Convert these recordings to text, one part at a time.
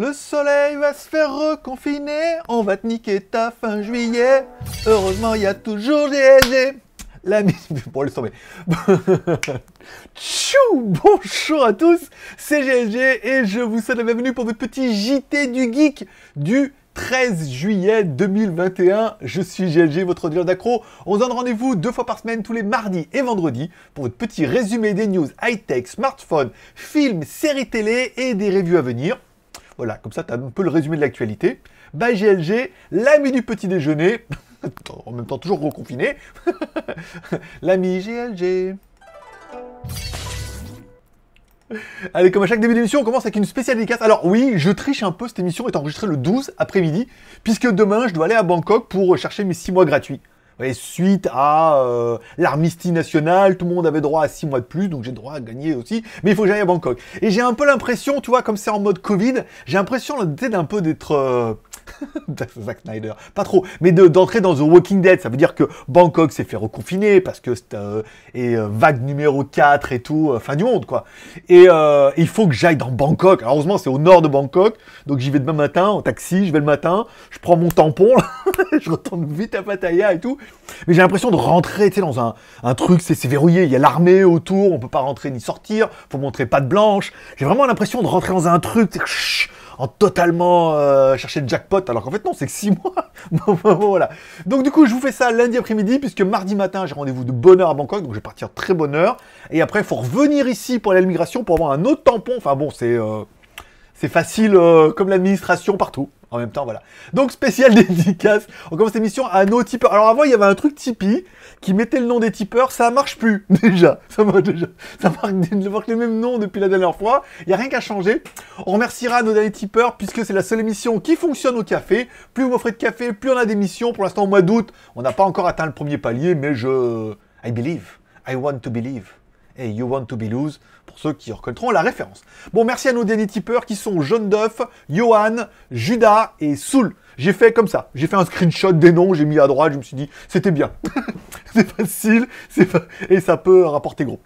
Le soleil va se faire reconfiner, on va te niquer ta fin juillet. Heureusement, il y a toujours GSG. La mise. Bon, le tomber. Tchou Bonjour à tous, c'est GLG et je vous souhaite la bienvenue pour votre petit JT du Geek du 13 juillet 2021. Je suis GLG, votre dealer d'accro. On se donne rendez-vous deux fois par semaine, tous les mardis et vendredis, pour votre petit résumé des news high-tech, smartphones, films, séries télé et des revues à venir. Voilà, comme ça, tu as un peu le résumé de l'actualité. Bah, GLG, l'ami du petit déjeuner, en même temps toujours reconfiné, l'ami GLG. Allez, comme à chaque début d'émission, on commence avec une spéciale dédicace. Alors oui, je triche un peu, cette émission est enregistrée le 12 après-midi, puisque demain, je dois aller à Bangkok pour chercher mes 6 mois gratuits. Et suite à euh, l'armistice national, tout le monde avait droit à 6 mois de plus, donc j'ai droit à gagner aussi, mais il faut que j'aille à Bangkok. Et j'ai un peu l'impression, tu vois, comme c'est en mode Covid, j'ai l'impression un peu d'être... Euh, Zack Snyder, pas trop, mais d'entrer dans The Walking Dead, ça veut dire que Bangkok s'est fait reconfiner parce que c'est euh, euh, vague numéro 4 et tout, euh, fin du monde quoi. Et il faut que j'aille dans Bangkok. Alors, heureusement, c'est au nord de Bangkok, donc j'y vais demain matin en taxi, je vais le matin, je prends mon tampon, je retourne vite à Pattaya et tout. Mais j'ai l'impression de rentrer, tu sais, dans un, truc, c'est verrouillé, il y a l'armée autour, on peut pas rentrer ni sortir, faut montrer pas de blanche. J'ai vraiment l'impression de rentrer dans un truc, en totalement euh, chercher le jackpot, alors qu'en fait non, c'est que 6 mois. voilà. Donc du coup, je vous fais ça lundi après-midi, puisque mardi matin, j'ai rendez-vous de bonne heure à Bangkok, donc je vais partir très bonne heure. Et après, il faut revenir ici pour aller à l'immigration pour avoir un autre tampon. Enfin bon, c'est... Euh, c'est facile euh, comme l'administration partout. En même temps, voilà. Donc, spécial dédicace. On commence l'émission à nos tipeurs. Alors, avant, il y avait un truc Tipeee qui mettait le nom des tipeurs. Ça marche plus, déjà. Ça marche déjà. Ça marque, ça marque les depuis la dernière fois. Il n'y a rien qu'à changer. On remerciera nos derniers tipeurs puisque c'est la seule émission qui fonctionne au café. Plus vous m'offrez de café, plus on a missions. Pour l'instant, au mois d'août, on n'a pas encore atteint le premier palier, mais je... I believe. I want to believe. Hey, you want to be lose ceux qui reconnaîtront la référence. Bon, merci à nos derniers tipeurs qui sont John Duff, Johan, Judas et Soul. J'ai fait comme ça. J'ai fait un screenshot des noms, j'ai mis à droite, je me suis dit, c'était bien. c'est facile, c'est et ça peut rapporter gros.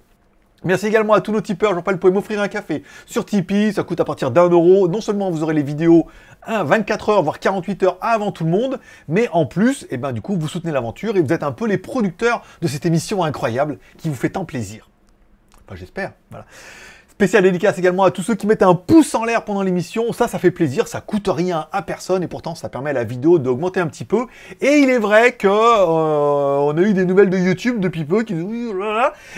Merci également à tous nos tipeurs, je rappelle, vous pouvez m'offrir un café sur Tipeee, ça coûte à partir d'un euro. Non seulement vous aurez les vidéos 24 heures, voire 48 heures avant tout le monde, mais en plus, et eh ben, du coup, vous soutenez l'aventure et vous êtes un peu les producteurs de cette émission incroyable qui vous fait tant plaisir. Bah, j'espère. Voilà. Spécial dédicace également à tous ceux qui mettent un pouce en l'air pendant l'émission. Ça, ça fait plaisir, ça coûte rien à personne et pourtant ça permet à la vidéo d'augmenter un petit peu. Et il est vrai que euh, on a eu des nouvelles de YouTube depuis peu qui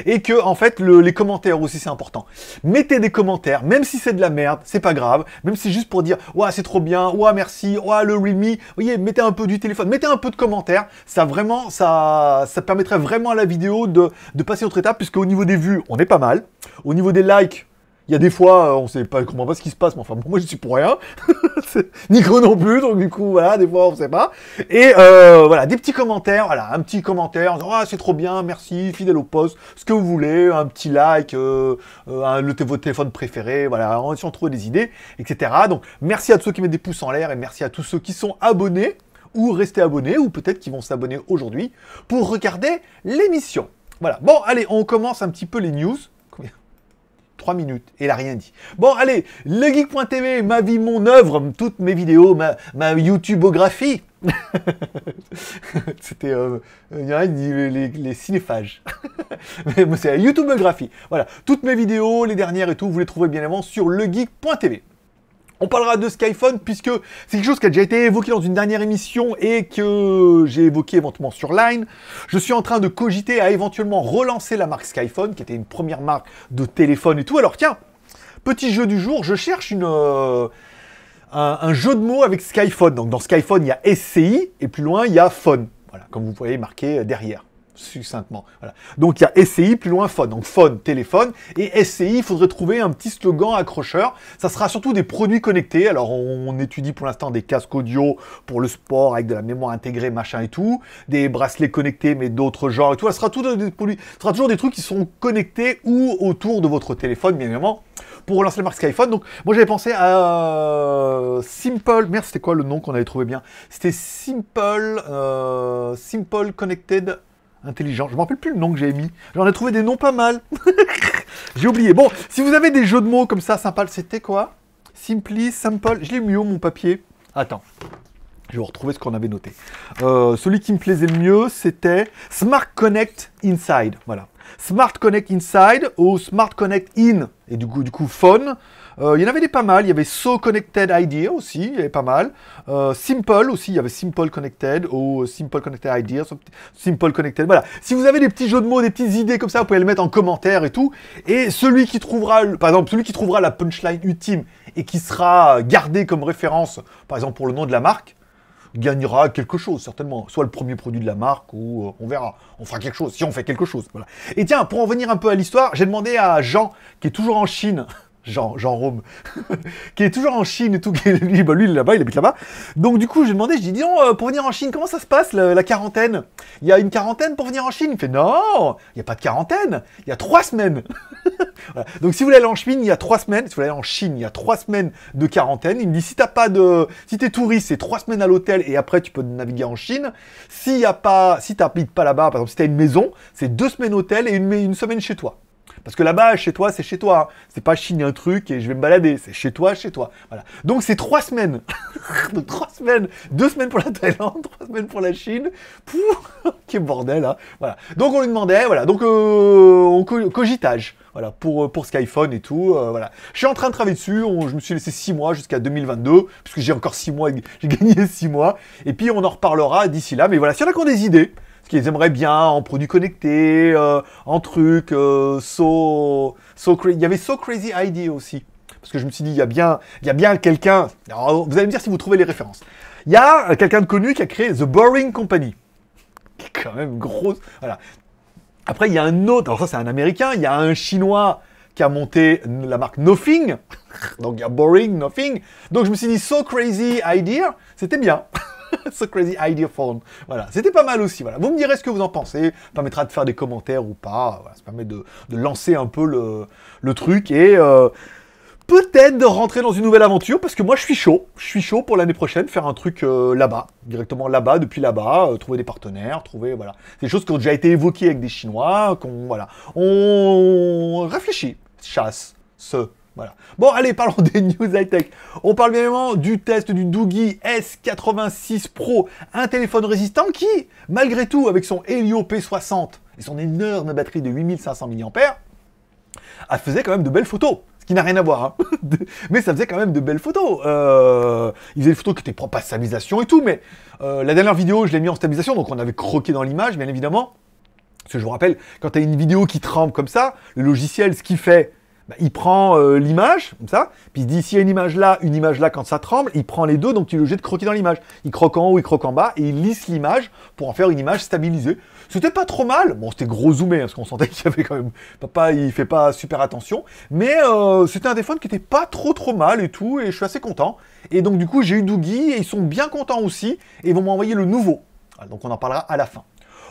et que en fait les commentaires aussi c'est important. Mettez des commentaires, même si c'est de la merde, c'est pas grave. Même si juste pour dire ouah c'est trop bien, ouah merci, ouah le Realme. voyez, mettez un peu du téléphone, mettez un peu de commentaires. Ça vraiment, ça, ça permettrait vraiment à la vidéo de, de passer autre étape puisque au niveau des vues on est pas mal, au niveau des likes il y a des fois, euh, on sait pas, comment pas ce qui se passe, mais enfin, moi, je suis pour rien. Nico non plus, donc du coup, voilà, des fois, on sait pas. Et euh, voilà, des petits commentaires, voilà, un petit commentaire, ah, c'est trop bien, merci, fidèle au poste, ce que vous voulez, un petit like, euh, euh, votre téléphone préféré, voilà, on si on des idées, etc. Donc, merci à tous ceux qui mettent des pouces en l'air et merci à tous ceux qui sont abonnés ou restés abonnés, ou peut-être qui vont s'abonner aujourd'hui pour regarder l'émission. Voilà, bon, allez, on commence un petit peu les news minutes et l'a a rien dit. Bon, allez, le legeek.tv, ma vie, mon œuvre, toutes mes vidéos, ma, ma YouTubeographie. C'était. Euh, les, cinéphages. Mais c'est la YouTubeographie. Voilà, toutes mes vidéos, les dernières et tout, vous les trouvez bien avant sur legeek.tv. On parlera de Skyphone puisque c'est quelque chose qui a déjà été évoqué dans une dernière émission et que j'ai évoqué éventuellement sur Line. Je suis en train de cogiter à éventuellement relancer la marque Skyphone qui était une première marque de téléphone et tout. Alors tiens, petit jeu du jour, je cherche euh, un, jeu de mots avec Skyphone. Donc dans Skyphone, il y a SCI et plus loin, il y a Phone. Voilà, comme vous voyez marqué euh, derrière succinctement. Voilà. Donc il y a SCI, plus loin phone, Donc phone, téléphone. Et SCI, il faudrait trouver un petit slogan accrocheur. Ça sera surtout des produits connectés. Alors on étudie pour l'instant des casques audio pour le sport avec de la mémoire intégrée, machin et tout. Des bracelets connectés, mais d'autres genres et tout. Ça sera, des produits. sera toujours des trucs qui sont connectés ou autour de votre téléphone, bien évidemment, pour relancer la marque Skyphone. Donc moi j'avais pensé à Simple. Merde, c'était quoi le nom qu'on avait trouvé bien C'était Simple, euh, Simple Connected intelligent. Je ne me rappelle plus le nom que j'ai mis. J'en ai trouvé des noms pas mal. j'ai oublié. Bon, si vous avez des jeux de mots comme ça, sympa, c'était quoi Simply, simple. Je l'ai mis au mon papier Attends. Je vais retrouver ce qu'on avait noté. Euh, celui qui me plaisait le mieux, c'était Smart Connect Inside. Voilà. Smart Connect Inside ou Smart Connect In. Et du coup, du coup phone. Euh, il y en avait des pas mal. Il y avait So Connected Idea aussi, il y avait pas mal. Euh, Simple aussi, il y avait Simple Connected ou euh, Simple Connected Idea, Simple Connected. Voilà. Si vous avez des petits jeux de mots, des petites idées comme ça, vous pouvez les mettre en commentaire et tout. Et celui qui trouvera, par exemple, celui qui trouvera la punchline ultime et qui sera gardé comme référence, par exemple pour le nom de la marque, gagnera quelque chose, certainement. Soit le premier produit de la marque, ou on verra. On fera quelque chose, si on fait quelque chose. Voilà. Et tiens, pour en venir un peu à l'histoire, j'ai demandé à Jean, qui est toujours en Chine, Jean, Jean Rome, qui est toujours en Chine et tout, lui, bah, lui, il est là-bas, il habite là-bas. Donc du coup, je demandé, je dis, dis euh, pour venir en Chine, comment ça se passe, la, quarantaine Il y a une quarantaine pour venir en Chine Il fait, non, il n'y a pas de quarantaine, il y a trois semaines. Donc si vous voulez aller en Chine, il y a trois semaines, si vous voulez aller en Chine, il y a trois semaines de quarantaine. Il me dit, si t'as pas de... Si t'es touriste, c'est trois semaines à l'hôtel et après, tu peux naviguer en Chine. Si y a pas... Si t'habites pas là-bas, par exemple, si t'as une maison, c'est deux semaines hôtel et une semaine chez toi. Parce que là-bas, chez toi, c'est chez toi. C'est pas chine un truc et je vais me balader. C'est chez toi, chez toi. Voilà. Donc c'est trois semaines. semaines. Deux semaines pour la Thaïlande, trois semaines pour la Chine. qui quel bordel, hein. Voilà. Donc on lui demandait, voilà. Donc euh, on cogitage. Voilà, pour, euh, pour Skyphone et tout, euh, voilà. Je suis en train de travailler dessus, je me suis laissé 6 mois jusqu'à 2022, puisque j'ai encore 6 mois, j'ai gagné 6 mois, et puis on en reparlera d'ici là, mais voilà, si y en a qui ont des idées, ce qu'ils aimeraient bien en produits connectés, euh, en trucs, euh, so, so Il y avait So Crazy Idea » aussi. Parce que je me suis dit, il y a bien, il y a bien quelqu'un. Vous allez me dire si vous trouvez les références. Il y a euh, quelqu'un de connu qui a créé The Boring Company. Qui est quand même grosse. Voilà. Après, il y a un autre. Alors, ça, c'est un américain. Il y a un chinois qui a monté la marque Nothing. Donc il y a Boring, Nothing. Donc je me suis dit, So Crazy Idea, c'était bien. ce crazy idea phone. Voilà, c'était pas mal aussi. Voilà, vous me direz ce que vous en pensez. Ça permettra de faire des commentaires ou pas. ça permet de, lancer un peu le, truc et euh, peut-être de rentrer dans une nouvelle aventure parce que moi je suis chaud. Je suis chaud pour l'année prochaine faire un truc euh, là-bas, directement là-bas, depuis là-bas, euh, trouver des partenaires, trouver voilà, des choses qui ont déjà été évoquées avec des Chinois. Qu'on voilà, on réfléchit, chasse, ce Bon, allez, parlons des news high-tech. On parle bien évidemment du test du Doogie S86 Pro, un téléphone résistant qui, malgré tout, avec son Helio P60 et son énorme batterie de 8500 mAh, faisait quand même de belles photos Ce qui n'a rien à voir, hein. mais ça faisait quand même de belles photos. Euh, il faisait des photos qui étaient pas à stabilisation et tout, mais euh, la dernière vidéo, je l'ai mis en stabilisation, donc on avait croqué dans l'image, bien évidemment. Parce que je vous rappelle, quand tu as une vidéo qui tremble comme ça, le logiciel, ce qu'il fait, bah, il prend euh, l'image, comme ça, puis il se dit, s'il y a une image là, une image là, quand ça tremble, il prend les deux, donc tu le obligé de croquer dans l'image. Il croque en haut, il croque en bas, et il lisse l'image pour en faire une image stabilisée. C'était pas trop mal, bon, c'était gros zoomé, hein, parce qu'on sentait qu'il y avait quand même... Papa, il fait pas super attention, mais euh, c'était un téléphone qui n'était pas trop trop mal et tout, et je suis assez content. Et donc du coup, j'ai eu Doogie, et ils sont bien contents aussi, et vont m'envoyer le nouveau. donc on en parlera à la fin.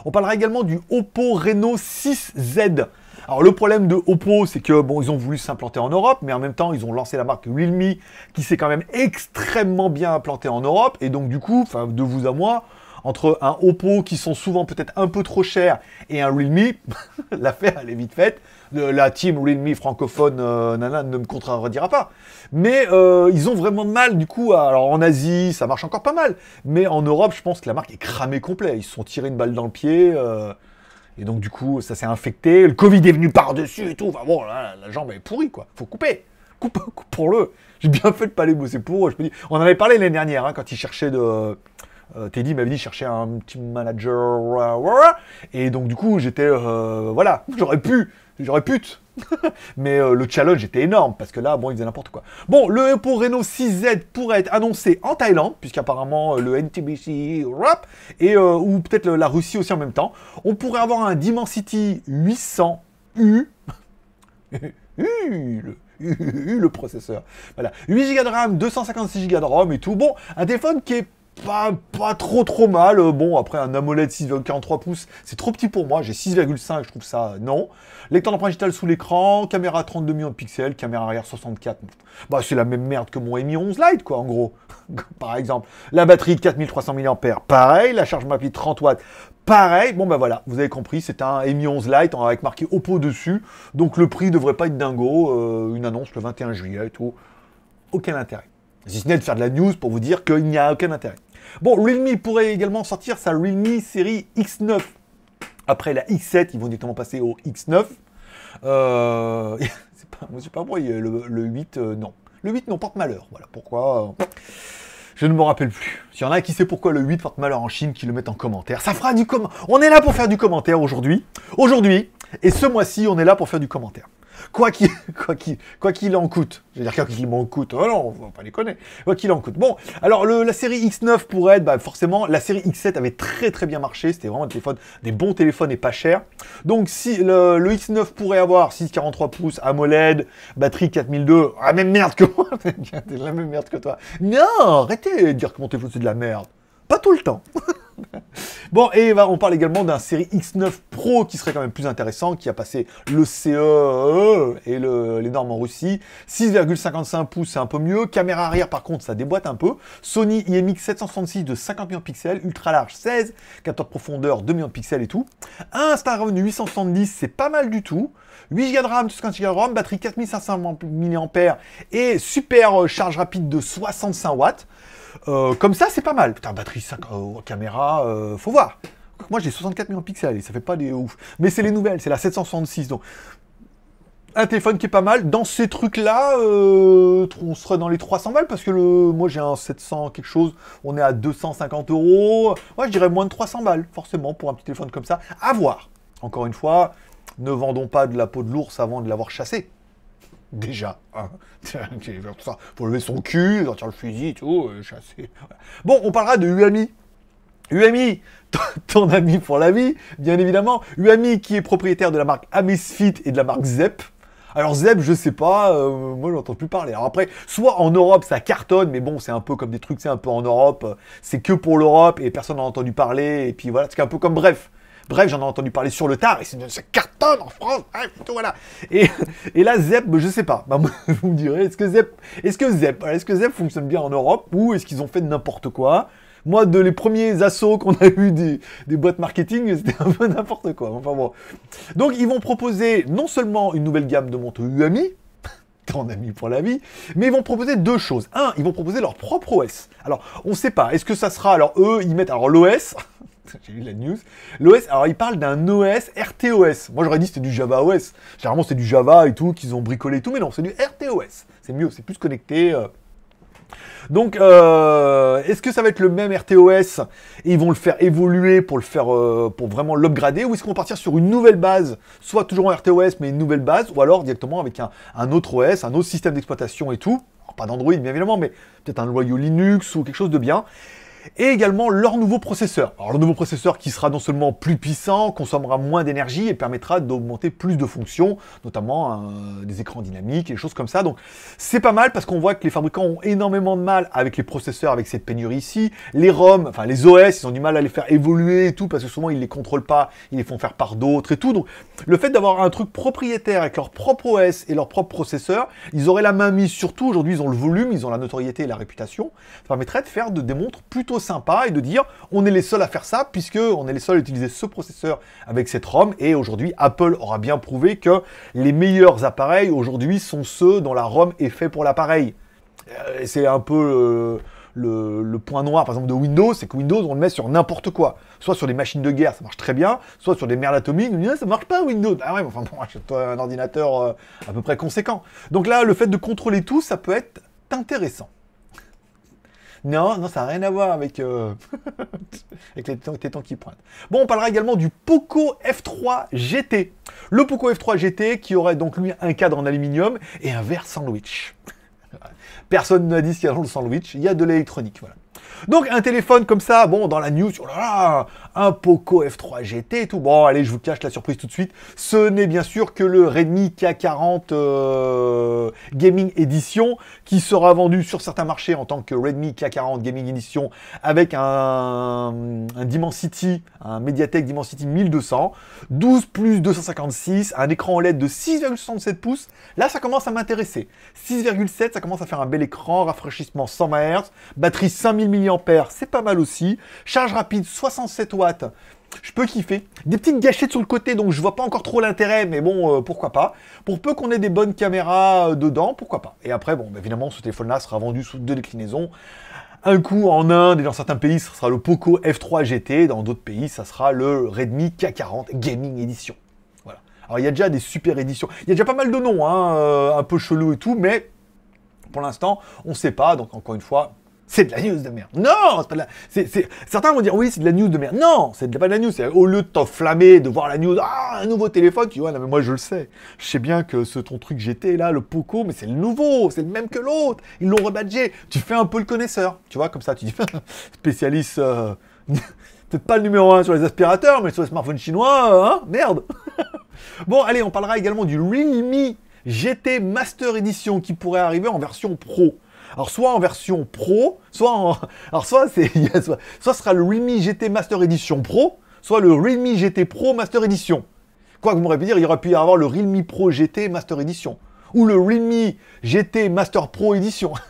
On parlera également du Oppo Reno 6Z. Alors le problème de Oppo, c'est que bon, ils ont voulu s'implanter en Europe, mais en même temps, ils ont lancé la marque Realme, qui s'est quand même extrêmement bien implantée en Europe, et donc du coup, enfin de vous à moi, entre un Oppo qui sont souvent peut-être un peu trop chers et un Realme, l'affaire elle est vite faite. la team Realme francophone euh, nana, ne me contredira pas. Mais euh, ils ont vraiment de mal du coup. alors en Asie ça marche encore pas mal, mais en Europe je pense que la marque est cramée complet. Ils se sont tirés une balle dans le pied. Euh, et donc, du coup, ça s'est infecté. Le Covid est venu par-dessus et tout. Enfin bon, la jambe est pourrie, quoi. Faut couper. Coupe, coupe pour le. J'ai bien fait de pas les bosser pour eux. Je me dis, on avait parlé l'année dernière, hein, quand il cherchait de. Euh, Teddy m'avait dit chercher un petit manager. Euh, et donc, du coup, j'étais. Euh, voilà, j'aurais pu J'aurais pute. Mais euh, le challenge était énorme parce que là, bon, ils faisaient n'importe quoi. Bon, le pour Reno 6Z pourrait être annoncé en Thaïlande, puisqu'apparemment euh, le NTBC rap et, euh, ou peut-être la Russie aussi en même temps. On pourrait avoir un Dimensity 800U. le, le processeur. Voilà. 8 Go de RAM, 256 Go de ROM et tout. Bon, un téléphone qui est pas, pas trop trop mal. Euh, bon, après un AMOLED 6,43 pouces, c'est trop petit pour moi. J'ai 6,5, je trouve ça euh, non. Lecteur d'empreinte digitale sous l'écran, caméra 32 millions de pixels, caméra arrière 64. Bah, c'est la même merde que mon Mi 11 Lite, quoi, en gros. Par exemple, la batterie 4300 mAh, pareil. La charge MAPI 30 watts, pareil. Bon, ben voilà, vous avez compris, c'est un Mi 11 Lite hein, avec marqué Oppo dessus. Donc le prix devrait pas être dingo. Euh, une annonce le 21 juillet et tout. Aucun intérêt. Si ce n'est de faire de la news pour vous dire qu'il n'y a aucun intérêt. Bon, Realme pourrait également sortir sa Realme série X9. Après la X7, ils vont directement passer au X9. Euh... c'est pas, moi, le, 8, euh, non. Le 8, non, porte malheur. Voilà pourquoi. Euh, je ne me rappelle plus. S'il y en a qui sait pourquoi le 8 porte malheur en Chine, qui le mettent en commentaire. Ça fera du commentaire. On est là pour faire du commentaire aujourd'hui. Aujourd'hui, et ce mois-ci, on est là pour faire du commentaire. Quoi qu'il quoi en coûte. Je veux dire, quoi qu'il m'en coûte. Oh non, on va pas déconner. Quoi qu'il en coûte. Bon, alors la série X9 pourrait être, bah, forcément, la série X7 avait très très bien marché. C'était vraiment un téléphone, des bons téléphones et pas cher. Donc si le, X9 pourrait avoir 6,43 pouces, AMOLED, batterie 4002, ah même merde que moi. T'es la même merde que toi. Non, arrêtez de dire que mon téléphone c'est de la merde. Pas tout le temps. bon, et on parle également d'un série X9 Pro qui serait quand même plus intéressant, qui a passé le CE euh, et les normes en Russie. 6,55 pouces, c'est un peu mieux. Caméra arrière, par contre, ça déboîte un peu. Sony IMX 766 de 50 millions de pixels, ultra large 16, capteur profondeur 2 millions de pixels et tout. Un Star 870, c'est pas mal du tout. 8 Go de RAM, 128 Go de batterie 4500 mAh et super euh, charge rapide de 65 watts. Euh, comme ça, c'est pas mal. Putain, batterie 5 euh, caméra, faut voir. Moi, j'ai 64 millions de pixels et ça fait pas des ouf. Mais c'est les nouvelles, c'est la 766. Donc, un téléphone qui est pas mal. Dans ces trucs-là, on serait dans les 300 balles parce que le, moi j'ai un 700 quelque chose, on est à 250 euros. Moi, je dirais moins de 300 balles, forcément, pour un petit téléphone comme ça. À voir. Encore une fois, ne vendons pas de la peau de l'ours avant de l'avoir chassé. Déjà, hein. faut lever son cul, sortir le fusil, tout, euh, chasser. Bon, on parlera de UAMI. UAMI, ton ami pour la vie, bien évidemment. UAMI qui est propriétaire de la marque Amisfit et de la marque Zep. Alors ZEP, je sais pas, euh, moi moi j'entends plus parler. Alors après, soit en Europe ça cartonne, mais bon, c'est un peu comme des trucs, c'est un peu en Europe, c'est que pour l'Europe et personne n'a entendu parler, et puis voilà, c'est un peu comme bref. Bref, j'en ai entendu parler sur le tard, et ça cartonne en France, hein, plutôt, voilà. Et, là, Zep, je sais pas, bah, vous me direz, est-ce que Zep, est-ce que est-ce que fonctionne bien en Europe, ou est-ce qu'ils ont fait n'importe quoi moi, de les premiers assauts qu'on a eu des, boîtes marketing, c'était un peu n'importe quoi. Enfin Donc, ils vont proposer non seulement une nouvelle gamme de montres UAMI, Tant ami pour la vie, mais ils vont proposer deux choses. Un, ils vont proposer leur propre OS. Alors, on ne sait pas. Est-ce que ça sera alors eux, ils mettent alors l'OS J'ai lu la news. L'OS, alors il parle d'un OS RTOS. Moi j'aurais dit c'était du Java OS. Généralement c'est du Java et tout qu'ils ont bricolé et tout, mais non, c'est du RTOS. C'est mieux, c'est plus connecté. Euh. Donc, euh, est-ce que ça va être le même RTOS et ils vont le faire évoluer pour le faire euh, pour vraiment l'upgrader ou est-ce qu'on va partir sur une nouvelle base, soit toujours en RTOS mais une nouvelle base, ou alors directement avec un, un autre OS, un autre système d'exploitation et tout, alors, pas d'Android bien évidemment, mais peut-être un loyau Linux ou quelque chose de bien et également leur nouveau processeur. Alors le nouveau processeur qui sera non seulement plus puissant, consommera moins d'énergie et permettra d'augmenter plus de fonctions, notamment euh, des écrans dynamiques et des choses comme ça. Donc c'est pas mal parce qu'on voit que les fabricants ont énormément de mal avec les processeurs, avec cette pénurie ici. Les ROM, enfin les OS, ils ont du mal à les faire évoluer et tout parce que souvent ils les contrôlent pas, ils les font faire par d'autres et tout. Donc le fait d'avoir un truc propriétaire avec leur propre OS et leur propre processeur, ils auraient la main mise surtout. Aujourd'hui ils ont le volume, ils ont la notoriété et la réputation. Ça permettrait de faire de, des montres plutôt sympa et de dire on est les seuls à faire ça puisque on est les seuls à utiliser ce processeur avec cette ROM et aujourd'hui Apple aura bien prouvé que les meilleurs appareils aujourd'hui sont ceux dont la ROM est faite pour l'appareil. Euh, c'est un peu euh, le, point noir, par exemple, de Windows, c'est que Windows, on le met sur n'importe quoi. Soit sur des machines de guerre, ça marche très bien, soit sur des merlatomines on dit, ah, ça marche pas Windows. Ah ouais, enfin bon, un ordinateur euh, à peu près conséquent. Donc là, le fait de contrôler tout, ça peut être intéressant. Non, non, ça n'a rien à voir avec, euh, les tétons qui pointent. Bon, on parlera également du Poco F3 GT. Le Poco F3 GT qui aurait donc lui un cadre en aluminium et un verre sandwich. Personne n'a dit ce qu'il y a dans le sandwich, il y a de l'électronique, voilà. Donc un téléphone comme ça, bon, dans la news, oh là là, un Poco F3 GT et tout. Bon, allez, je vous cache la surprise tout de suite. Ce n'est bien sûr que le Redmi K40 euh, Gaming Edition qui sera vendu sur certains marchés en tant que Redmi K40 Gaming Edition avec un, Dimensity, un Mediatek Dimensity 1200, 12 plus 256, un écran OLED de 6,67 pouces. Là, ça commence à m'intéresser. 6,7, ça commence à faire un bel écran, rafraîchissement 120 Hz, batterie 5000 mAh, c'est pas mal aussi, charge rapide 67 watts je peux kiffer. Des petites gâchettes sur le côté, donc je vois pas encore trop l'intérêt, mais bon, euh, pourquoi pas. Pour peu qu'on ait des bonnes caméras euh, dedans, pourquoi pas. Et après, bon, bah, évidemment, ce téléphone-là sera vendu sous deux déclinaisons. Un coup en Inde et dans certains pays, ce sera le Poco F3 GT. Dans d'autres pays, ça sera le Redmi K40 Gaming Edition. Voilà. Alors, il ya déjà des super éditions. Il y a déjà pas mal de noms, hein, euh, un peu chelou et tout, mais pour l'instant, on sait pas. Donc, encore une fois, c'est de la news de merde. Non, c'est pas de la... Certains vont dire, oui, c'est de la news de merde. Non, c'est la... pas de la news. au lieu de t'enflammer, de voir la news, ah, un nouveau téléphone, tu vois, mais moi je le sais. Je sais bien que ce ton truc GT, là, le Poco, mais c'est le nouveau, c'est le même que l'autre. Ils l'ont rebadgé. Tu fais un peu le connaisseur, tu vois, comme ça, tu dis, spécialiste... Euh, peut-être pas le numéro 1 sur les aspirateurs, mais sur les smartphones chinois, hein Merde Bon, allez, on parlera également du Realme GT Master Edition qui pourrait arriver en version pro. Alors soit en version pro, soit en... Alors soit c'est... soit, sera le Realme GT Master Edition Pro, soit le Realme GT Pro Master Edition. Quoi que vous m'aurez pu dire, il aurait pu y avoir le Realme Pro GT Master Edition. Ou le Realme GT Master Pro Edition.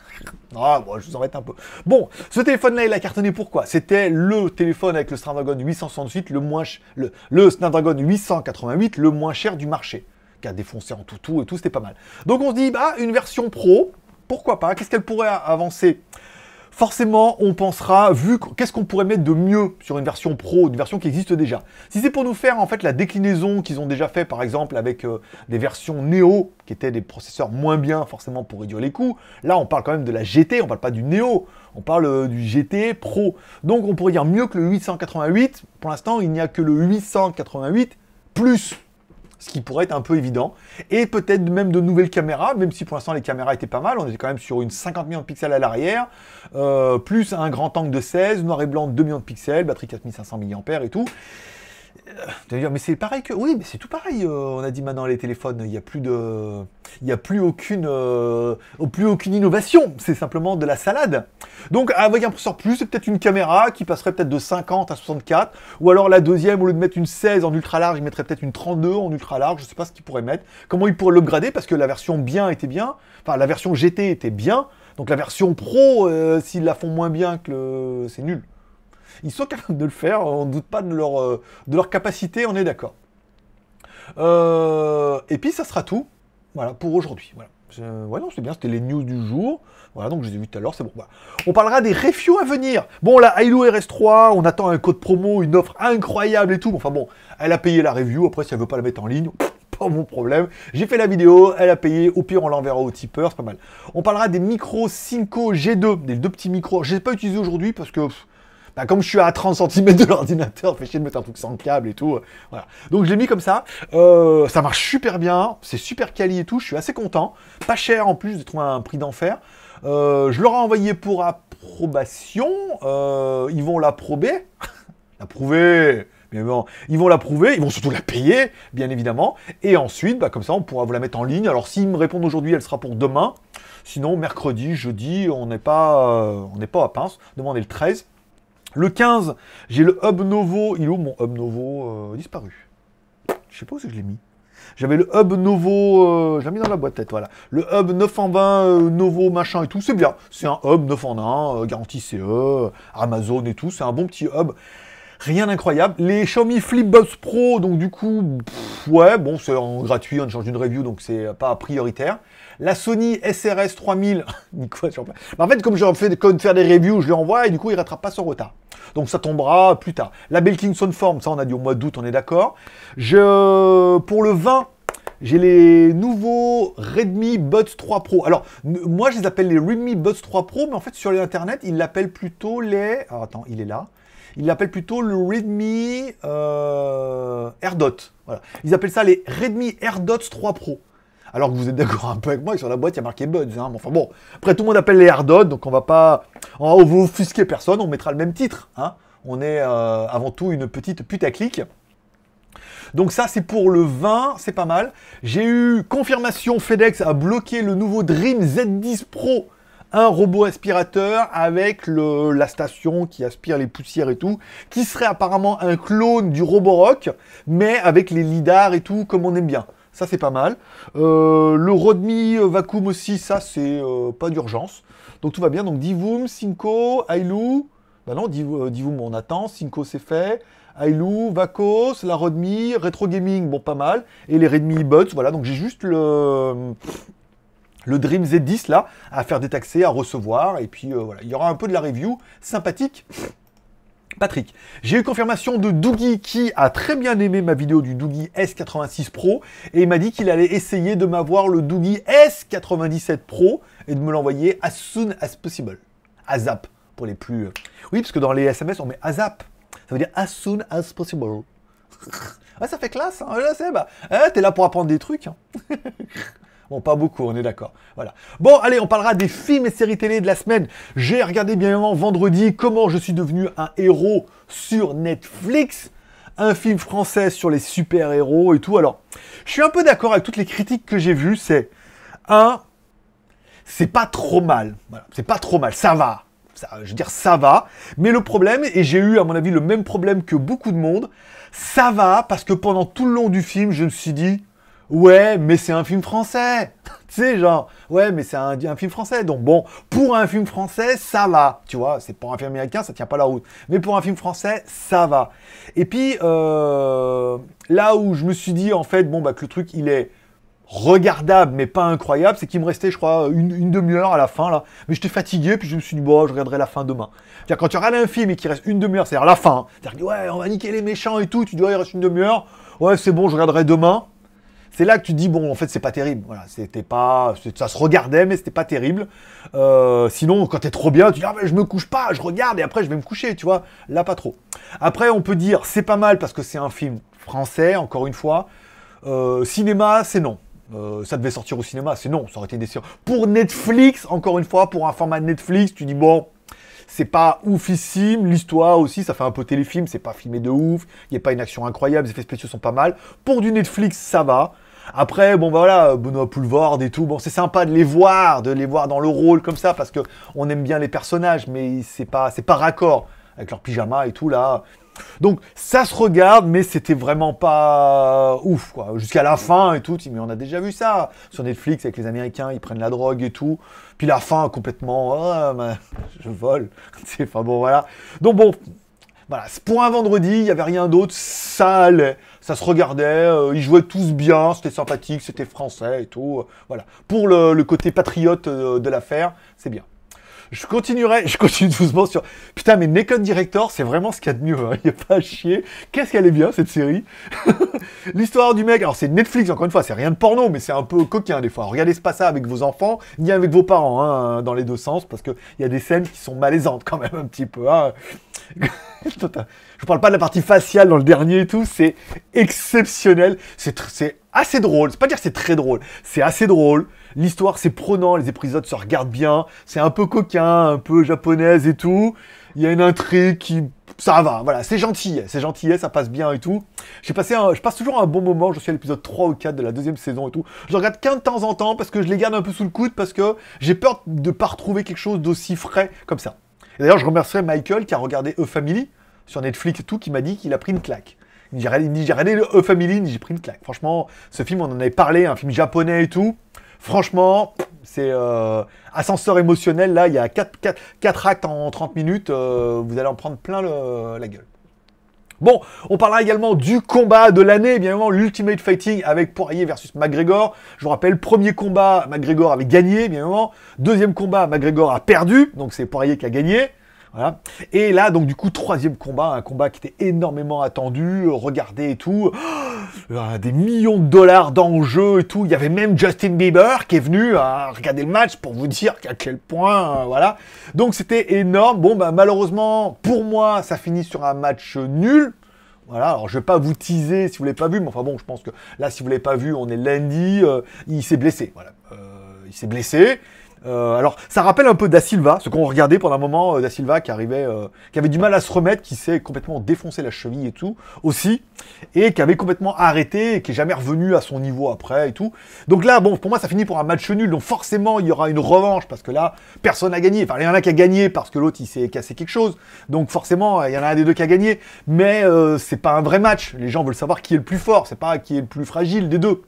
Ah, bon, je vous embête un peu. Bon, ce téléphone-là, il a cartonné pourquoi C'était le téléphone avec le Snapdragon 868, le moins le, le, Snapdragon 888, le moins cher du marché, qui a défoncé en tout tout et tout, c'était pas mal. Donc on se dit, bah, une version pro, pourquoi pas Qu'est-ce qu'elle pourrait avancer Forcément, on pensera, vu qu'est-ce qu'on pourrait mettre de mieux sur une version pro, une version qui existe déjà. Si c'est pour nous faire en fait la déclinaison qu'ils ont déjà fait, par exemple avec euh, des versions Neo, qui étaient des processeurs moins bien forcément pour réduire les coûts. Là, on parle quand même de la GT, on parle pas du Neo, on parle euh, du GT Pro. Donc, on pourrait dire mieux que le 888. Pour l'instant, il n'y a que le 888 plus ce qui pourrait être un peu évident. Et peut-être même de nouvelles caméras, même si pour l'instant les caméras étaient pas mal, on était quand même sur une 50 millions de pixels à l'arrière, euh, plus un grand angle de 16, noir et blanc de 2 millions de pixels, batterie 4500 mAh et tout. D'ailleurs, mais c'est pareil que. Oui, mais c'est tout pareil. Euh, on a dit maintenant les téléphones, il n'y a plus de. Il n'y a plus aucune, euh, plus aucune innovation. C'est simplement de la salade. Donc, avec un processeur plus, c'est peut-être une caméra qui passerait peut-être de 50 à 64. Ou alors la deuxième, au lieu de mettre une 16 en ultra large, il mettrait peut-être une 32 en ultra large. Je ne sais pas ce qu'ils pourrait mettre. Comment il pourrait l'upgrader Parce que la version bien était bien. Enfin, la version GT était bien. Donc, la version pro, euh, s'ils la font moins bien que C'est nul. Ils sont capables de le faire, on ne doute pas de leur, euh, de leur capacité, on est d'accord. Euh, et puis ça sera tout, voilà, pour aujourd'hui. Voilà. ouais, non, c'est bien, c'était les news du jour. Voilà, donc je les ai tout à l'heure, c'est bon. Bah, on parlera des reviews à venir. Bon, la Hilo RS3, on attend un code promo, une offre incroyable et tout. Enfin bon, elle a payé la review, après si elle veut pas la mettre en ligne, pas mon problème. J'ai fait la vidéo, elle a payé, au pire on l'enverra au tipeur, c'est pas mal. On parlera des micros Synco G2, des deux petits micros. Je les pas utilisé aujourd'hui parce que... Bah, comme je suis à 30 cm de l'ordinateur, fait chier de mettre un truc sans câble et tout. Euh, voilà. Donc je l'ai mis comme ça. Euh, ça marche super bien, c'est super quali et tout, je suis assez content. Pas cher en plus, de trouver un prix d'enfer. Euh, je leur ai envoyé pour approbation. ils vont l'approber. L'approuver mais bon, ils vont l'approuver. ils vont surtout la payer, bien évidemment. Et ensuite, bah, comme ça, on pourra vous la mettre en ligne. Alors, s'ils me répondent aujourd'hui, elle sera pour demain. Sinon, mercredi, jeudi, on n'est pas, on n'est pas à pince. Demandez le 13. Le 15, j'ai le Hub Novo. Il est où mon Hub Novo euh, Disparu. Je sais pas où que je l'ai mis. J'avais le Hub Novo, euh, je l'ai mis dans la boîte tête, voilà. Le Hub 9 en 20, Novo machin et tout, c'est bien. C'est un Hub 9 en 1, garantie CE, Amazon et tout, c'est un bon petit Hub. Rien d'incroyable. Les Xiaomi Flipbox Pro, donc du coup, ouais, bon, c'est en gratuit, on change d'une review, donc c'est pas prioritaire. La Sony SRS 3000, Mais en fait, comme je fais faire des reviews, je lui envoie et du coup, il rattrape pas son retard. Donc ça tombera plus tard. La Belkinson Form, ça on a dit au mois d'août, on est d'accord. Je, pour le vin, j'ai les nouveaux Redmi Buds 3 Pro. Alors, moi, je les appelle les Redmi Buds 3 Pro, mais en fait, sur l'Internet, Internet, ils l'appellent plutôt les... attends, il est là. Ils l'appellent plutôt le Redmi euh, AirDot. Voilà. Ils appellent ça les Redmi AirDots 3 Pro alors que vous êtes d'accord un peu avec moi et sur la boîte, il y a marqué Buds. Hein. Enfin bon, après tout le monde appelle les hard donc on va pas... On va offusquer personne, on mettra le même titre. Hein. On est euh, avant tout une petite à putaclic. Donc ça, c'est pour le 20, c'est pas mal. J'ai eu confirmation, FedEx a bloqué le nouveau Dream Z10 Pro, un robot aspirateur avec la station qui aspire les poussières et tout, qui serait apparemment un clone du Roborock, mais avec les lidars et tout, comme on aime bien ça c'est pas mal. Euh, le Rodmi euh, Vacuum aussi, ça c'est euh, pas d'urgence. Donc tout va bien. Donc Divoom, Cinco, Ailou. Bah non, Divoom on attend, Cinco c'est fait. Ailou, Vacos, la Rodmi, Retro Gaming, bon pas mal. Et les Redmi Buds, voilà. Donc j'ai juste le le Dream Z10 là, à faire détaxer, à recevoir, et puis voilà, il y aura un peu de la review sympathique Patrick. J'ai eu confirmation de Dougie qui a très bien aimé ma vidéo du Dougie S86 Pro et il m'a dit qu'il allait essayer de m'avoir le Dougie S97 Pro et de me l'envoyer as soon as possible. ASAP pour les plus... Euh, oui, parce que dans les SMS, on met ASAP. Ça veut dire as soon as possible. ah, ça fait classe, hein, je sais, bah, hein, t'es là pour apprendre des trucs. Hein. Bon, pas beaucoup, on est d'accord. Voilà. Bon, allez, on parlera des films et séries télé de la semaine. J'ai regardé bien évidemment vendredi comment je suis devenu un héros sur Netflix. Un film français sur les super-héros et tout. Alors, je suis un peu d'accord avec toutes les critiques que j'ai vues. C'est un, c'est pas trop mal. c'est pas trop mal, ça va. je veux dire, ça va. Mais le problème, et j'ai eu à mon avis le même problème que beaucoup de monde, ça va parce que pendant tout le long du film, je me suis dit, Ouais, mais c'est un film français. tu sais, genre, ouais, mais c'est un, film français. Donc bon, pour un film français, ça va. Tu vois, c'est pas un film américain, ça tient pas la route. Mais pour un film français, ça va. Et puis, euh, là où je me suis dit, en fait, bon, bah, que le truc, il est regardable, mais pas incroyable, c'est qu'il me restait, je crois, une, demi-heure à la fin, là. Mais j'étais fatigué, puis je me suis dit, bon, je regarderai la fin demain. cest quand tu regardes un film et qu'il reste une demi-heure, c'est-à-dire la fin, hein, c'est-à-dire, ouais, on va niquer les méchants et tout, tu dois, il reste une demi-heure, ouais, c'est bon, je regarderai demain. C'est là que tu dis, bon, en fait, c'est pas terrible. Voilà, c'était pas. Ça se regardait, mais c'était pas terrible. Euh, sinon, quand t'es trop bien, tu dis, ah, mais je me couche pas, je regarde et après, je vais me coucher, tu vois. Là, pas trop. Après, on peut dire, c'est pas mal parce que c'est un film français, encore une fois. Euh, cinéma, c'est non. Euh, ça devait sortir au cinéma, c'est non, ça aurait été décision. Pour Netflix, encore une fois, pour un format Netflix, tu dis bon, c'est pas oufissime, l'histoire aussi, ça fait un peu téléfilm, c'est pas filmé de ouf, il n'y a pas une action incroyable, les effets spéciaux sont pas mal. Pour du Netflix, ça va. Après, bon, bah, voilà, Benoît Poulvord et tout, bon, c'est sympa de les voir, de les voir dans le rôle comme ça, parce que on aime bien les personnages, mais c'est pas, c'est pas raccord avec leur pyjama et tout, là. Donc, ça se regarde, mais c'était vraiment pas ouf, quoi. Jusqu'à la fin et tout, mais on a déjà vu ça sur Netflix avec les Américains, ils prennent la drogue et tout. Puis la fin, complètement, oh, je vole. enfin bon, voilà. Donc, bon, voilà, pour un vendredi, il n'y avait rien d'autre, ça allait, ça se regardait, euh, ils jouaient tous bien, c'était sympathique, c'était français et tout. Euh, voilà, pour le côté patriote euh, de l'affaire, c'est bien. Je continuerai, je continue doucement sur. Putain, mais Naked Director, c'est vraiment ce qu'il y a de mieux. Hein. Il n'y a pas à chier. Qu'est-ce qu'elle est bien, cette série L'histoire du mec, alors c'est Netflix, encore une fois, c'est rien de porno, mais c'est un peu coquin des fois. Regardez ce pas ça avec vos enfants, ni avec vos parents, hein, dans les deux sens, parce qu'il y a des scènes qui sont malaisantes quand même, un petit peu. Hein. je parle pas de la partie faciale dans le dernier et tout, c'est exceptionnel. C'est assez drôle. C'est pas dire c'est très drôle, c'est assez drôle. L'histoire c'est prenant, les épisodes se regardent bien. C'est un peu coquin, un peu japonaise et tout. Il y a une intrigue qui ça va, voilà, c'est gentil, c'est gentil, ça passe bien et tout. J'ai passé je passe toujours un bon moment, je suis à l'épisode 3 ou 4 de la deuxième saison et tout. Je regarde qu'un de temps en temps parce que je les garde un peu sous le coude parce que j'ai peur de pas retrouver quelque chose d'aussi frais comme ça. d'ailleurs, je remercierai Michael qui a regardé E Family sur Netflix et tout, qui m'a dit qu'il a pris une claque. J'ai regardé le e Family, j'ai pris une claque. Franchement, ce film, on en avait parlé, un film japonais et tout. Franchement, c'est euh, ascenseur émotionnel. Là, il y a 4, actes en 30 minutes. Euh, vous allez en prendre plein la gueule. Bon, on parlera également du combat de l'année, bien évidemment, l'Ultimate Fighting avec Poirier versus McGregor. Je vous rappelle, premier combat, McGregor avait gagné, bien évidemment. Deuxième combat, McGregor a perdu, donc c'est Poirier qui a gagné. Et là, donc du coup, troisième combat, un combat qui était énormément attendu, regardé et tout. Oh, des millions de dollars d'enjeux et tout. Il y avait même Justin Bieber qui est venu à euh, regarder le match pour vous dire à quel point, euh, voilà. Donc c'était énorme. Bon, bah, malheureusement, pour moi, ça finit sur un match nul. Voilà, alors je vais pas vous teaser si vous l'avez pas vu, mais enfin bon, je pense que là, si vous l'avez pas vu, on est lundi, euh, il s'est blessé, voilà. il s'est blessé, euh, alors, ça rappelle un peu Da Silva, ce qu'on regardait pendant un moment, euh, Da Silva qui arrivait, euh, qui avait du mal à se remettre, qui s'est complètement défoncé la cheville et tout, aussi, et qui avait complètement arrêté, et qui est jamais revenu à son niveau après et tout. Donc là, bon, pour moi, ça finit pour un match nul, donc forcément, il y aura une revanche, parce que là, personne n'a gagné. Enfin, il y en a qui a gagné parce que l'autre, il s'est cassé quelque chose. Donc forcément, il y en a un des deux qui a gagné, mais c'est pas un vrai match. Les gens veulent savoir qui est le plus fort, c'est pas qui est le plus fragile des deux.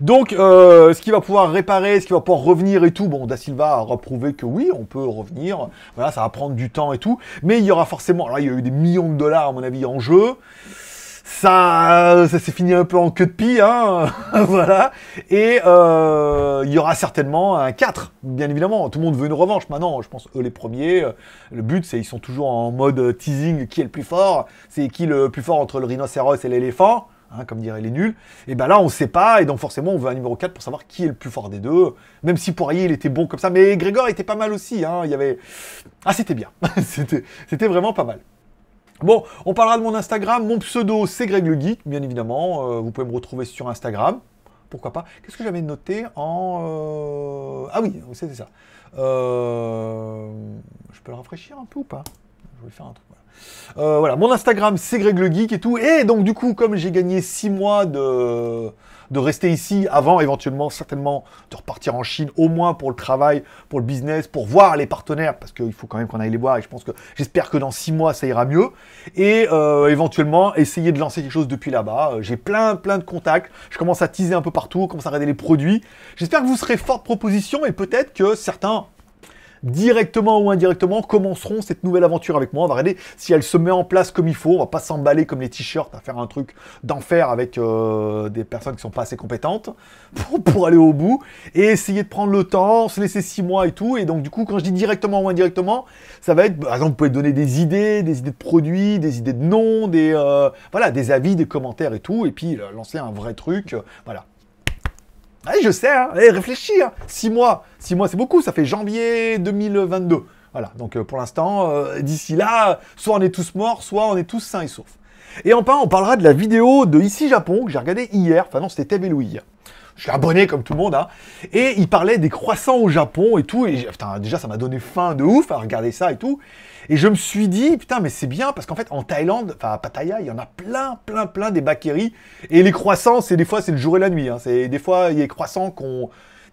Donc, euh, ce qu'il va pouvoir réparer, ce qu'il va pouvoir revenir et tout, bon, Da Silva a reprouvé que oui, on peut revenir. Voilà, ça va prendre du temps et tout. Mais il y aura forcément, alors il y a eu des millions de dollars, à mon avis, en jeu. Ça, ça s'est fini un peu en queue de pie, hein, voilà. Et euh, il y aura certainement un 4, bien évidemment. Tout le monde veut une revanche maintenant, je pense, eux les premiers. Le but, c'est ils sont toujours en mode teasing, qui est le plus fort C'est qui le plus fort entre le rhinocéros et l'éléphant Hein, comme diraient les nuls, et ben là on sait pas, et donc forcément on veut un numéro 4 pour savoir qui est le plus fort des deux, même si Poirier il était bon comme ça, mais Grégor était pas mal aussi, hein. il y avait... Ah c'était bien, c'était vraiment pas mal. Bon, on parlera de mon Instagram, mon pseudo c'est Greg le Geek, bien évidemment, euh, vous pouvez me retrouver sur Instagram, pourquoi pas. Qu'est-ce que j'avais noté en... Euh, ah oui, c'était ça. Euh, je peux le rafraîchir un peu ou pas Je vais faire un truc, euh, voilà, mon Instagram, c'est Greg le Geek et tout. Et donc, du coup, comme j'ai gagné six mois de, de rester ici avant éventuellement, certainement, de repartir en Chine, au moins pour le travail, pour le business, pour voir les partenaires, parce qu'il faut quand même qu'on aille les voir. Et je pense que j'espère que dans six mois, ça ira mieux. Et euh, éventuellement, essayer de lancer quelque chose depuis là-bas. Euh, j'ai plein, plein de contacts. Je commence à teaser un peu partout, commence à regarder les produits. J'espère que vous serez forte proposition et peut-être que certains directement ou indirectement, commenceront cette nouvelle aventure avec moi. On va regarder si elle se met en place comme il faut. On va pas s'emballer comme les t-shirts à faire un truc d'enfer avec euh, des personnes qui sont pas assez compétentes pour, aller au bout. Et essayer de prendre le temps, se laisser six mois et tout. Et donc, du coup, quand je dis directement ou indirectement, ça va être, par exemple, vous pouvez donner des idées, des idées de produits, des idées de noms, des, euh, voilà, des avis, des commentaires et tout. Et puis, euh, lancer un vrai truc. voilà. Allez, je sais, hein. réfléchis. 6 hein. Six mois, six mois, c'est beaucoup. Ça fait janvier 2022. Voilà. Donc euh, pour l'instant, euh, d'ici là, soit on est tous morts, soit on est tous sains et saufs. Et enfin, on parlera de la vidéo de Ici Japon que j'ai regardée hier. Enfin non, c'était TV hier je suis abonné comme tout le monde, hein. Et il parlait des croissants au Japon et tout, et putain, déjà ça m'a donné faim de ouf à regarder ça et tout. Et je me suis dit, putain, mais c'est bien, parce qu'en fait, en Thaïlande, enfin à Pattaya, il y en a plein, plein, plein des bakeries Et les croissants, c'est des fois, c'est le jour et la nuit. Hein. C'est des fois, il y a des croissants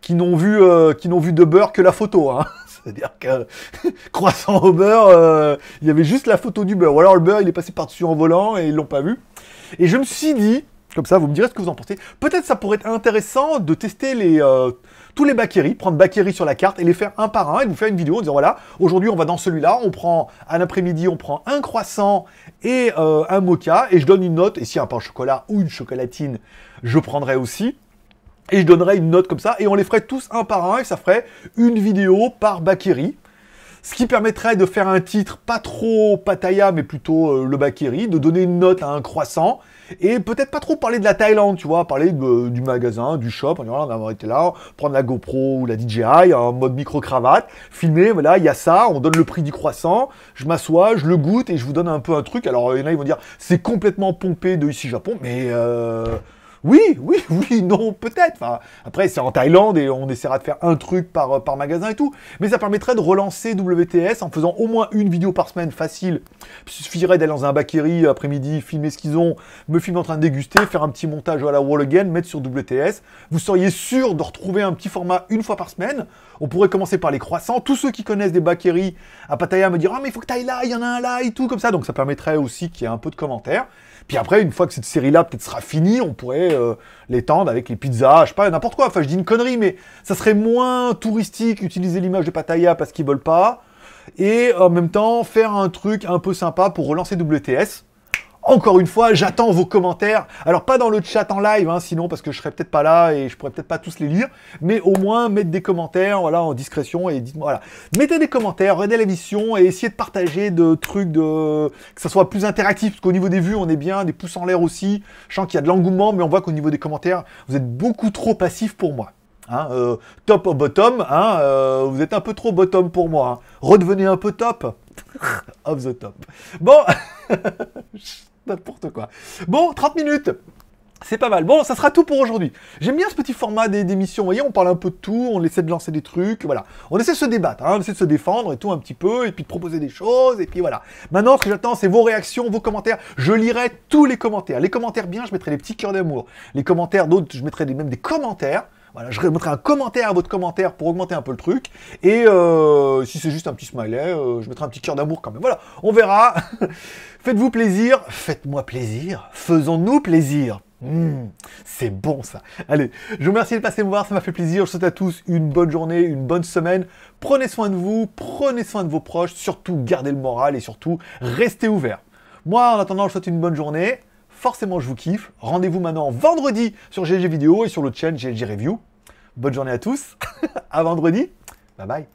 qui n'ont vu, euh, vu de beurre que la photo. Hein. C'est-à-dire que croissant au beurre, euh, il y avait juste la photo du beurre. Ou alors le beurre, il est passé par-dessus en volant et ils l'ont pas vu. Et je me suis dit, comme ça, vous me direz ce que vous en pensez. Peut-être ça pourrait être intéressant de tester les, euh, tous les Bakery. prendre Bakery sur la carte et les faire un par un et vous faire une vidéo en disant voilà, aujourd'hui on va dans celui-là, on prend un après midi on prend un croissant et euh, un mocha et je donne une note. Et si y a un pain au chocolat ou une chocolatine, je prendrai aussi. Et je donnerai une note comme ça et on les ferait tous un par un et ça ferait une vidéo par Bakery ce qui permettrait de faire un titre pas trop Pattaya, mais plutôt euh, le Bakery, de donner une note à un croissant, et peut-être pas trop parler de la Thaïlande, tu vois, parler euh, du magasin, du shop, on va arrêter là, prendre la GoPro ou la DJI en mode micro-cravate, filmer, voilà, il y a ça, on donne le prix du croissant, je m'assois, je le goûte et je vous donne un peu un truc. Alors, il ils vont dire, c'est complètement pompé de ici Japon, mais... Euh, oui, oui, oui, non, peut-être. Enfin, après, c'est en Thaïlande et on essaiera de faire un truc par, euh, magasin et tout. Mais ça permettrait de relancer WTS en faisant au moins une vidéo par semaine facile. Il suffirait d'aller dans un bakery après-midi, filmer ce qu'ils ont, me filmer en train de déguster, faire un petit montage à la wall again, mettre sur WTS. Vous seriez sûr de retrouver un petit format une fois par semaine. On pourrait commencer par les croissants. Tous ceux qui connaissent des bakeries à Pattaya me diront Ah, mais il faut que ailles là, il y en a un là et tout, comme ça. Donc ça permettrait aussi qu'il y ait un peu de commentaires. Puis après, une fois que cette série-là peut-être sera finie, on pourrait euh, les tentes avec les pizzas, je sais pas, n'importe quoi. Enfin, je dis une connerie, mais ça serait moins touristique utiliser l'image de Pataya parce qu'ils veulent pas. Et en même temps, faire un truc un peu sympa pour relancer WTS. Encore une fois, j'attends vos commentaires. Alors pas dans le chat en live, hein, sinon parce que je serais peut-être pas là et je pourrais peut-être pas tous les lire, mais au moins mettre des commentaires, voilà, en discrétion et dites-moi, voilà. Mettez des commentaires, regardez la mission et essayez de partager de trucs de que ça soit plus interactif, parce qu'au niveau des vues, on est bien, des pouces en l'air aussi. Je sens qu'il y a de l'engouement, mais on voit qu'au niveau des commentaires, vous êtes beaucoup trop passifs pour moi. Hein. Euh, top au bottom, hein, euh, vous êtes un peu trop bottom pour moi. Hein. Redevenez un peu top. Of the top. Bon. N'importe quoi. Bon, 30 minutes c'est pas mal. Bon, ça sera tout pour aujourd'hui. J'aime bien ce petit format d'émission. Vous voyez, on parle un peu de tout, on essaie de lancer des trucs, voilà. On essaie de se débattre, hein. on essaie de se défendre et tout un petit peu, et puis de proposer des choses, et puis voilà. Maintenant, ce que j'attends, c'est vos réactions, vos commentaires. Je lirai tous les commentaires. Les commentaires bien, je mettrai des petits cœurs d'amour. Les commentaires d'autres, je mettrai même des commentaires. Voilà, je mettrai un commentaire à votre commentaire pour augmenter un peu le truc. Et euh, si c'est juste un petit smiley, euh, je mettrai un petit cœur d'amour quand même. Voilà, on verra. Faites-vous plaisir, faites-moi plaisir, faisons-nous plaisir. Hmm, c'est bon ça. Allez, je vous remercie de passer me voir, ça m'a fait plaisir. Je vous souhaite à tous une bonne journée, une bonne semaine. Prenez soin de vous, prenez soin de vos proches, surtout gardez le moral et surtout restez ouverts. Moi, en attendant, je vous souhaite une bonne journée forcément je vous kiffe. Rendez-vous maintenant vendredi sur GLG Vidéo et sur le chaîne GLG Review. Bonne journée à tous, à vendredi, bye bye.